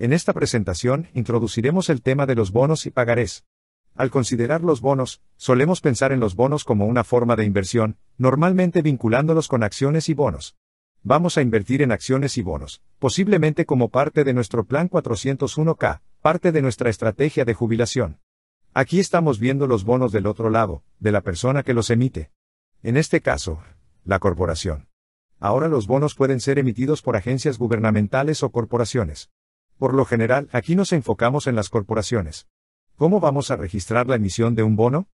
En esta presentación introduciremos el tema de los bonos y pagarés. Al considerar los bonos, solemos pensar en los bonos como una forma de inversión, normalmente vinculándolos con acciones y bonos. Vamos a invertir en acciones y bonos, posiblemente como parte de nuestro plan 401k, parte de nuestra estrategia de jubilación. Aquí estamos viendo los bonos del otro lado, de la persona que los emite. En este caso, la corporación. Ahora los bonos pueden ser emitidos por agencias gubernamentales o corporaciones. Por lo general, aquí nos enfocamos en las corporaciones. ¿Cómo vamos a registrar la emisión de un bono?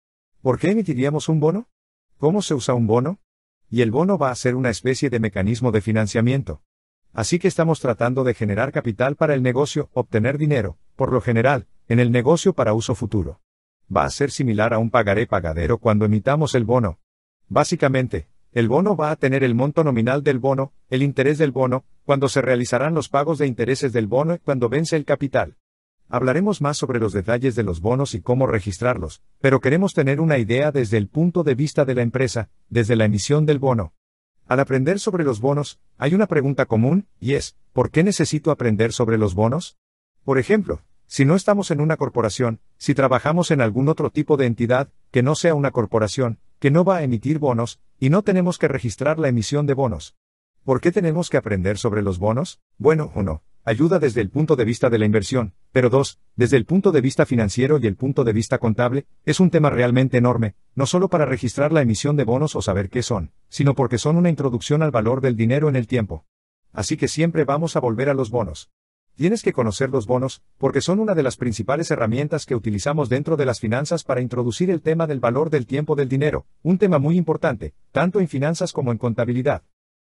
¿Por qué emitiríamos un bono? ¿Cómo se usa un bono? Y el bono va a ser una especie de mecanismo de financiamiento. Así que estamos tratando de generar capital para el negocio, obtener dinero, por lo general, en el negocio para uso futuro. Va a ser similar a un pagaré pagadero cuando emitamos el bono. Básicamente, el bono va a tener el monto nominal del bono, el interés del bono, cuando se realizarán los pagos de intereses del bono y cuando vence el capital. Hablaremos más sobre los detalles de los bonos y cómo registrarlos, pero queremos tener una idea desde el punto de vista de la empresa, desde la emisión del bono. Al aprender sobre los bonos, hay una pregunta común, y es, ¿por qué necesito aprender sobre los bonos? Por ejemplo, si no estamos en una corporación, si trabajamos en algún otro tipo de entidad, que no sea una corporación, que no va a emitir bonos, y no tenemos que registrar la emisión de bonos. ¿Por qué tenemos que aprender sobre los bonos? Bueno, uno, ayuda desde el punto de vista de la inversión, pero dos, desde el punto de vista financiero y el punto de vista contable, es un tema realmente enorme, no solo para registrar la emisión de bonos o saber qué son, sino porque son una introducción al valor del dinero en el tiempo. Así que siempre vamos a volver a los bonos. Tienes que conocer los bonos, porque son una de las principales herramientas que utilizamos dentro de las finanzas para introducir el tema del valor del tiempo del dinero, un tema muy importante, tanto en finanzas como en contabilidad.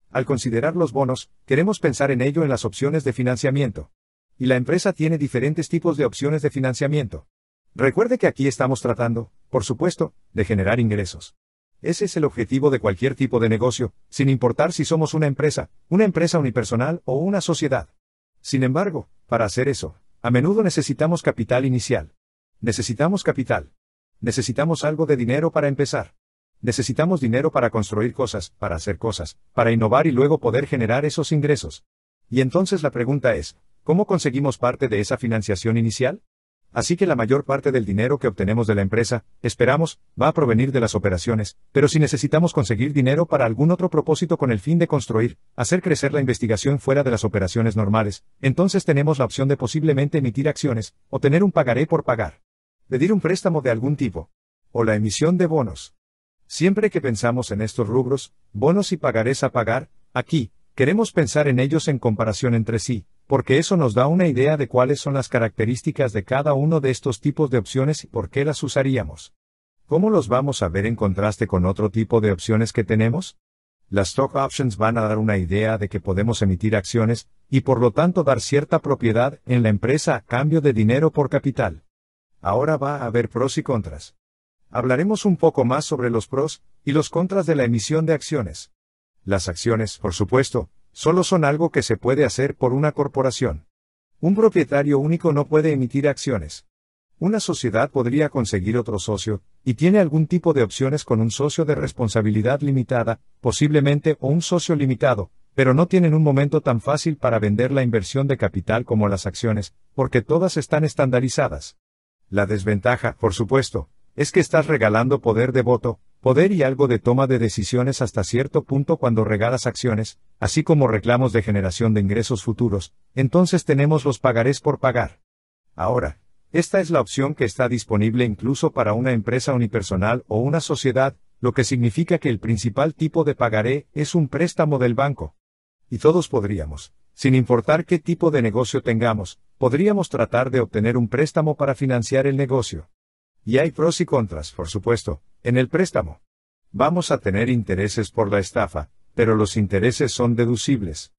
Al considerar los bonos, queremos pensar en ello en las opciones de financiamiento. Y la empresa tiene diferentes tipos de opciones de financiamiento. Recuerde que aquí estamos tratando, por supuesto, de generar ingresos. Ese es el objetivo de cualquier tipo de negocio, sin importar si somos una empresa, una empresa unipersonal o una sociedad. Sin embargo, para hacer eso, a menudo necesitamos capital inicial. Necesitamos capital. Necesitamos algo de dinero para empezar. Necesitamos dinero para construir cosas, para hacer cosas, para innovar y luego poder generar esos ingresos. Y entonces la pregunta es, ¿cómo conseguimos parte de esa financiación inicial? Así que la mayor parte del dinero que obtenemos de la empresa, esperamos, va a provenir de las operaciones, pero si necesitamos conseguir dinero para algún otro propósito con el fin de construir, hacer crecer la investigación fuera de las operaciones normales, entonces tenemos la opción de posiblemente emitir acciones, o tener un pagaré por pagar. Pedir un préstamo de algún tipo. O la emisión de bonos. Siempre que pensamos en estos rubros, bonos y pagarés a pagar, aquí, queremos pensar en ellos en comparación entre sí, porque eso nos da una idea de cuáles son las características de cada uno de estos tipos de opciones y por qué las usaríamos. ¿Cómo los vamos a ver en contraste con otro tipo de opciones que tenemos? Las stock options van a dar una idea de que podemos emitir acciones, y por lo tanto dar cierta propiedad en la empresa a cambio de dinero por capital. Ahora va a haber pros y contras. Hablaremos un poco más sobre los pros y los contras de la emisión de acciones. Las acciones, por supuesto, solo son algo que se puede hacer por una corporación. Un propietario único no puede emitir acciones. Una sociedad podría conseguir otro socio, y tiene algún tipo de opciones con un socio de responsabilidad limitada, posiblemente o un socio limitado, pero no tienen un momento tan fácil para vender la inversión de capital como las acciones, porque todas están estandarizadas. La desventaja, por supuesto, es que estás regalando poder de voto, poder y algo de toma de decisiones hasta cierto punto cuando regalas acciones, así como reclamos de generación de ingresos futuros, entonces tenemos los pagarés por pagar. Ahora, esta es la opción que está disponible incluso para una empresa unipersonal o una sociedad, lo que significa que el principal tipo de pagaré es un préstamo del banco. Y todos podríamos, sin importar qué tipo de negocio tengamos, podríamos tratar de obtener un préstamo para financiar el negocio. Y hay pros y contras, por supuesto, en el préstamo. Vamos a tener intereses por la estafa, pero los intereses son deducibles.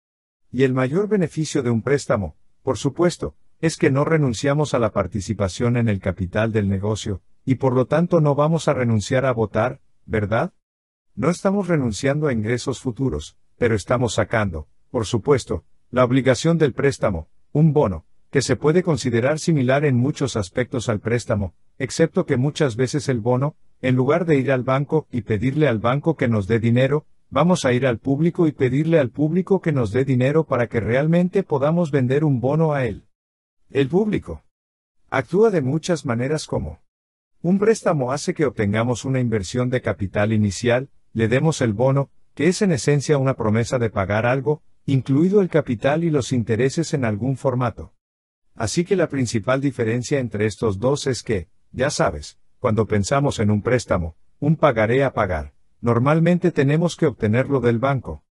Y el mayor beneficio de un préstamo, por supuesto, es que no renunciamos a la participación en el capital del negocio, y por lo tanto no vamos a renunciar a votar, ¿verdad? No estamos renunciando a ingresos futuros, pero estamos sacando, por supuesto, la obligación del préstamo, un bono, que se puede considerar similar en muchos aspectos al préstamo, excepto que muchas veces el bono, en lugar de ir al banco y pedirle al banco que nos dé dinero, vamos a ir al público y pedirle al público que nos dé dinero para que realmente podamos vender un bono a él. El público actúa de muchas maneras como un préstamo hace que obtengamos una inversión de capital inicial, le demos el bono, que es en esencia una promesa de pagar algo, incluido el capital y los intereses en algún formato. Así que la principal diferencia entre estos dos es que, ya sabes, cuando pensamos en un préstamo, un pagaré a pagar, normalmente tenemos que obtenerlo del banco.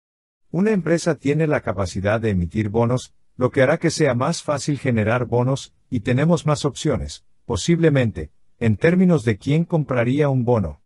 Una empresa tiene la capacidad de emitir bonos, lo que hará que sea más fácil generar bonos, y tenemos más opciones, posiblemente, en términos de quién compraría un bono.